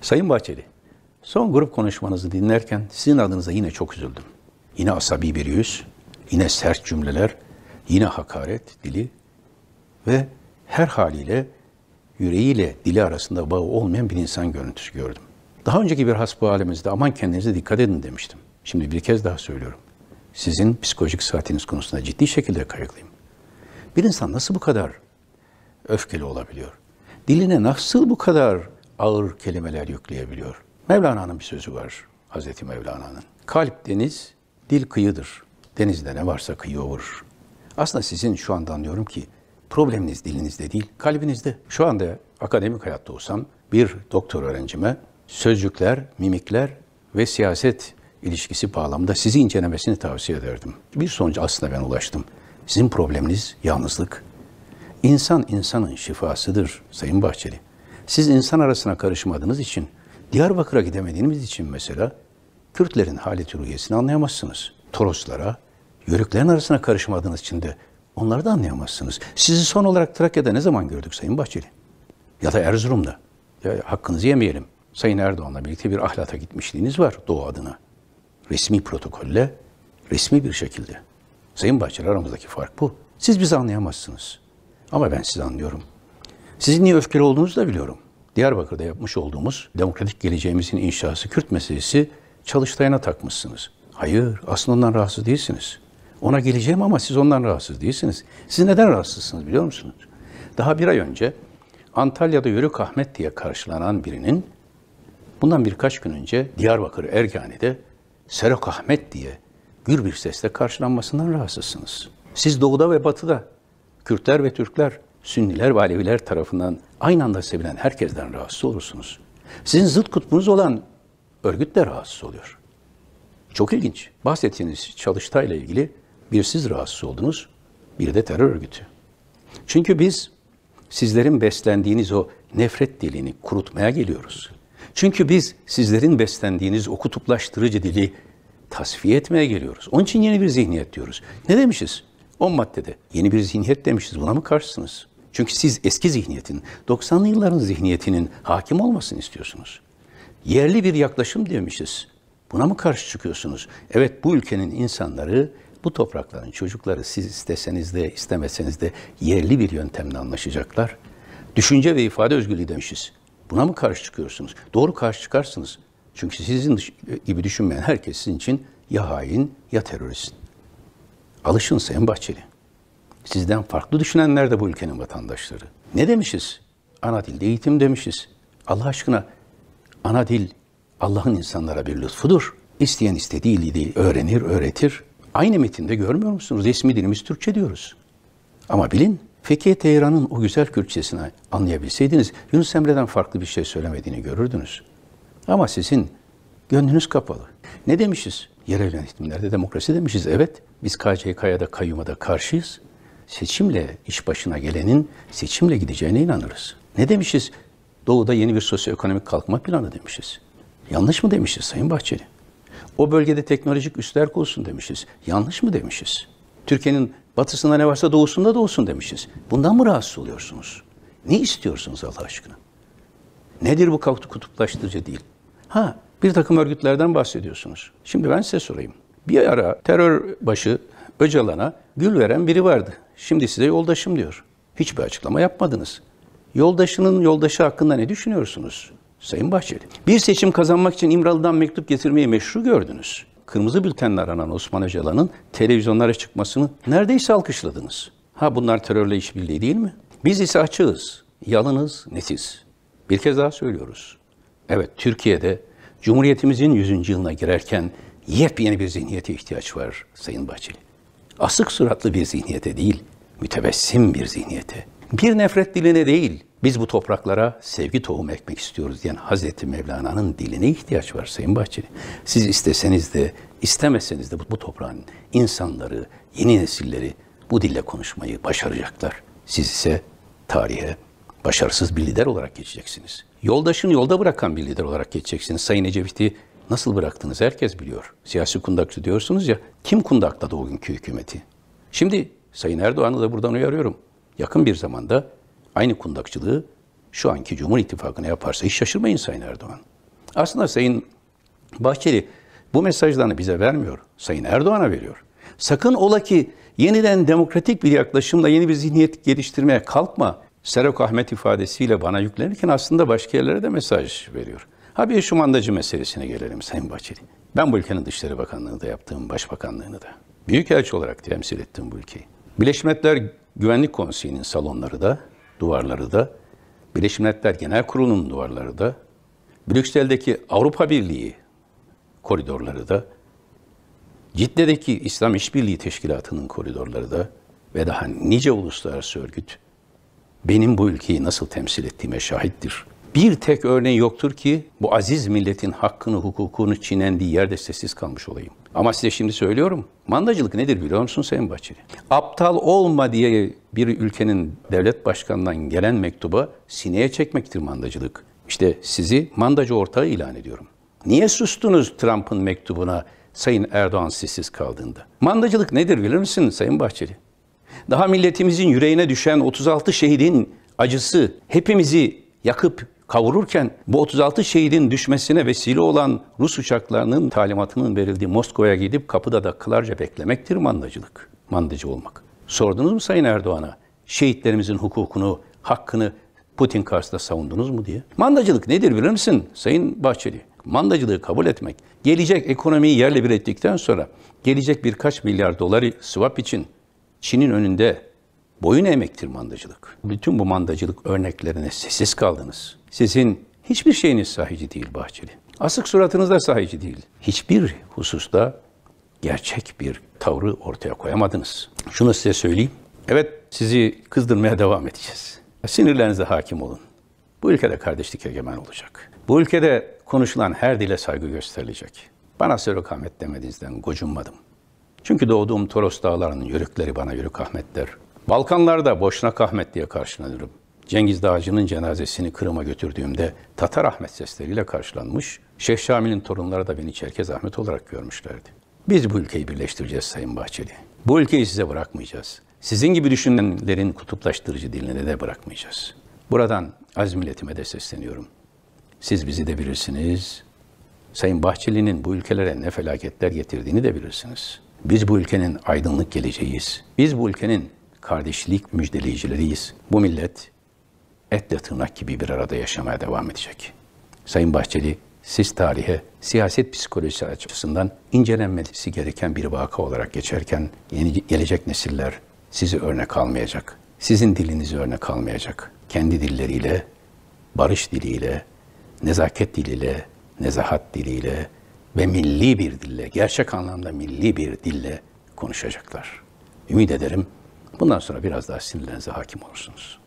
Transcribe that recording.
Sayın Bahçeli, son grup konuşmanızı dinlerken sizin adınıza yine çok üzüldüm. Yine asabi bir yüz, yine sert cümleler, yine hakaret dili ve her haliyle yüreğiyle dili arasında bağı olmayan bir insan görüntüsü gördüm. Daha önceki bir hasbihalemizde aman kendinize dikkat edin demiştim. Şimdi bir kez daha söylüyorum. Sizin psikolojik saatiniz konusunda ciddi şekilde kayıklıyım. Bir insan nasıl bu kadar öfkeli olabiliyor? Diline nasıl bu kadar ağır kelimeler yükleyebiliyor. Mevlana'nın bir sözü var, Hazreti Mevlana'nın. Kalp deniz, dil kıyıdır. Denizde ne varsa kıyı olur. Aslında sizin şu anda anlıyorum ki probleminiz dilinizde değil, kalbinizde. Şu anda akademik hayatta olsam bir doktor öğrencime sözcükler, mimikler ve siyaset ilişkisi bağlamında sizi incelemesini tavsiye ederdim. Bir sonuca aslında ben ulaştım. Sizin probleminiz yalnızlık. İnsan insanın şifasıdır Sayın Bahçeli. Siz insan arasına karışmadığınız için, Diyarbakır'a gidemediğiniz için mesela Kürtlerin haleti rüyesini anlayamazsınız. Toroslara, yörüklerin arasına karışmadığınız için de onları da anlayamazsınız. Sizi son olarak Trakya'da ne zaman gördük Sayın Bahçeli? Ya da Erzurum'da. Ya hakkınızı yemeyelim. Sayın Erdoğan'la birlikte bir ahlata gitmişliğiniz var Doğu adına. Resmi protokolle, resmi bir şekilde. Sayın Bahçeli aramızdaki fark bu. Siz bizi anlayamazsınız. Ama ben sizi anlıyorum. Sizin niye öfkeli olduğunuzu da biliyorum. Diyarbakır'da yapmış olduğumuz demokratik geleceğimizin inşası Kürt meselesi çalıştayına takmışsınız. Hayır, aslında ondan rahatsız değilsiniz. Ona geleceğim ama siz ondan rahatsız değilsiniz. Siz neden rahatsızsınız biliyor musunuz? Daha bir ay önce Antalya'da Yörük Ahmet diye karşılanan birinin bundan birkaç gün önce Diyarbakır Ergani'de Serok Ahmet diye gür bir sesle karşılanmasından rahatsızsınız. Siz doğuda ve batıda Kürtler ve Türkler Sünniler ve Aleviler tarafından aynı anda sevilen herkesten rahatsız olursunuz. Sizin zıt kutbunuz olan örgüt de rahatsız oluyor. Çok ilginç. Bahsettiğiniz çalıştayla ilgili bir siz rahatsız oldunuz, bir de terör örgütü. Çünkü biz sizlerin beslendiğiniz o nefret dilini kurutmaya geliyoruz. Çünkü biz sizlerin beslendiğiniz o kutuplaştırıcı dili tasfiye etmeye geliyoruz. Onun için yeni bir zihniyet diyoruz. Ne demişiz? 10 maddede yeni bir zihniyet demişiz. Buna mı karşısınız? Çünkü siz eski zihniyetin, 90'lı yılların zihniyetinin hakim olmasını istiyorsunuz. Yerli bir yaklaşım demişiz. Buna mı karşı çıkıyorsunuz? Evet bu ülkenin insanları, bu toprakların çocukları siz isteseniz de istemeseniz de yerli bir yöntemle anlaşacaklar. Düşünce ve ifade özgürlüğü demişiz. Buna mı karşı çıkıyorsunuz? Doğru karşı çıkarsınız. Çünkü sizin e, gibi düşünmeyen herkes sizin için ya hain ya terörist. Alışın Sayın Bahçeli. Sizden farklı düşünenler de bu ülkenin vatandaşları. Ne demişiz? Ana dilde eğitim demişiz. Allah aşkına ana dil Allah'ın insanlara bir lütfudur. İsteyen istediği dili öğrenir, öğretir. Aynı metinde görmüyor musunuz? Resmi dilimiz Türkçe diyoruz. Ama bilin Fethiye Teheran'ın o güzel Kürtçesini anlayabilseydiniz Yunus Emre'den farklı bir şey söylemediğini görürdünüz. Ama sizin gönlünüz kapalı. Ne demişiz? Yerel yönetimlerde demokrasi demişiz. Evet biz KCK'ya da kayyuma da karşıyız seçimle iş başına gelenin seçimle gideceğine inanırız. Ne demişiz? Doğu'da yeni bir sosyoekonomik kalkma planı demişiz. Yanlış mı demişiz Sayın Bahçeli? O bölgede teknolojik üstler kurulsun demişiz. Yanlış mı demişiz? Türkiye'nin batısında ne varsa doğusunda da olsun demişiz. Bundan mı rahatsız oluyorsunuz? Ne istiyorsunuz Allah aşkına? Nedir bu kalktı kutuplaştırıcı değil? Ha bir takım örgütlerden bahsediyorsunuz. Şimdi ben size sorayım. Bir ara terör başı Öcalan'a gül veren biri vardı. Şimdi size yoldaşım diyor. Hiçbir açıklama yapmadınız. Yoldaşının yoldaşı hakkında ne düşünüyorsunuz? Sayın Bahçeli. Bir seçim kazanmak için İmralı'dan mektup getirmeyi meşru gördünüz. Kırmızı bültenle aranan Osman Öcalan'ın televizyonlara çıkmasını neredeyse alkışladınız. Ha bunlar terörle işbirliği değil mi? Biz ise açığız, yalınız, netiz. Bir kez daha söylüyoruz. Evet Türkiye'de Cumhuriyetimizin 100. yılına girerken yepyeni bir zihniyete ihtiyaç var Sayın Bahçeli asık suratlı bir zihniyete değil, mütebessim bir zihniyete, bir nefret diline değil, biz bu topraklara sevgi tohum ekmek istiyoruz diyen Hazreti Mevlana'nın diline ihtiyaç var Sayın Bahçeli. Siz isteseniz de istemeseniz de bu, bu toprağın insanları, yeni nesilleri bu dille konuşmayı başaracaklar. Siz ise tarihe başarısız bir lider olarak geçeceksiniz. Yoldaşını yolda bırakan bir lider olarak geçeceksiniz. Sayın Ecevit'i Nasıl bıraktınız herkes biliyor. Siyasi kundakçı diyorsunuz ya kim kundakladı o günkü hükümeti? Şimdi Sayın Erdoğan'ı da buradan uyarıyorum. Yakın bir zamanda aynı kundakçılığı şu anki Cumhur İttifakı'na yaparsa hiç şaşırmayın Sayın Erdoğan. Aslında Sayın Bahçeli bu mesajlarını bize vermiyor. Sayın Erdoğan'a veriyor. Sakın ola ki yeniden demokratik bir yaklaşımla yeni bir zihniyet geliştirmeye kalkma. Serok Ahmet ifadesiyle bana yüklenirken aslında başka yerlere de mesaj veriyor. Ha bir mandacı meselesine gelelim Sayın Bahçeli. Ben bu ülkenin Dışişleri Bakanlığı'nı da yaptığım, Başbakanlığı'nı da. Büyükelçi olarak temsil ettim bu ülkeyi. Birleşmiş Milletler Güvenlik Konseyi'nin salonları da, duvarları da, Birleşmiş Milletler Genel Kurulu'nun duvarları da, Brüksel'deki Avrupa Birliği koridorları da, Cidde'deki İslam İşbirliği Teşkilatı'nın koridorları da ve daha nice uluslararası örgüt benim bu ülkeyi nasıl temsil ettiğime şahittir. Bir tek örneği yoktur ki bu aziz milletin hakkını, hukukunu çiğnen yerde sessiz kalmış olayım. Ama size şimdi söylüyorum. Mandacılık nedir biliyor musun Sayın Bahçeli? Aptal olma diye bir ülkenin devlet başkanından gelen mektuba sineye çekmektir mandacılık. İşte sizi mandacı ortağı ilan ediyorum. Niye sustunuz Trump'ın mektubuna Sayın Erdoğan sessiz kaldığında? Mandacılık nedir bilir misin Sayın Bahçeli? Daha milletimizin yüreğine düşen 36 şehidin acısı hepimizi yakıp kavururken bu 36 şehidin düşmesine vesile olan Rus uçaklarının talimatının verildiği Moskova'ya gidip kapıda da kılarca beklemektir mandacılık, mandacı olmak. Sordunuz mu Sayın Erdoğan'a şehitlerimizin hukukunu, hakkını Putin karşısında savundunuz mu diye? Mandacılık nedir bilir misin Sayın Bahçeli? Mandacılığı kabul etmek, gelecek ekonomiyi yerle bir ettikten sonra gelecek birkaç milyar doları swap için Çin'in önünde boyun eğmek mandacılık. Bütün bu mandacılık örneklerine sessiz kaldınız. Sizin hiçbir şeyiniz sahici değil Bahçeli. Asık suratınız da sahici değil. Hiçbir hususta gerçek bir tavrı ortaya koyamadınız. Şunu size söyleyeyim. Evet sizi kızdırmaya devam edeceğiz. Sinirlerinize hakim olun. Bu ülkede kardeşlik egemen olacak. Bu ülkede konuşulan her dile saygı gösterilecek. Bana Sörük Ahmet demediğinizden gocunmadım. Çünkü doğduğum Toros Dağları'nın yörükleri bana Yörük Ahmet der. Balkanlarda Boşnak Ahmet diye karşılanırım. Cengiz Dağcı'nın cenazesini Kırım'a götürdüğümde Tatar Ahmet sesleriyle karşılanmış, Şeyh Şamil'in torunları da beni Çerkez Ahmet olarak görmüşlerdi. Biz bu ülkeyi birleştireceğiz Sayın Bahçeli. Bu ülkeyi size bırakmayacağız. Sizin gibi düşünenlerin kutuplaştırıcı diline de bırakmayacağız. Buradan az milletime de sesleniyorum. Siz bizi de bilirsiniz. Sayın Bahçeli'nin bu ülkelere ne felaketler getirdiğini de bilirsiniz. Biz bu ülkenin aydınlık geleceğiyiz. Biz bu ülkenin kardeşlik müjdeleyicileriyiz. Bu millet etle tırnak gibi bir arada yaşamaya devam edecek. Sayın Bahçeli, siz tarihe siyaset psikolojisi açısından incelenmesi gereken bir vaka olarak geçerken yeni, gelecek nesiller sizi örnek almayacak. Sizin dilinizi örnek almayacak. Kendi dilleriyle, barış diliyle, nezaket diliyle, nezahat diliyle ve milli bir dille, gerçek anlamda milli bir dille konuşacaklar. Ümit ederim Bundan sonra biraz daha sinirlerinize hakim olursunuz.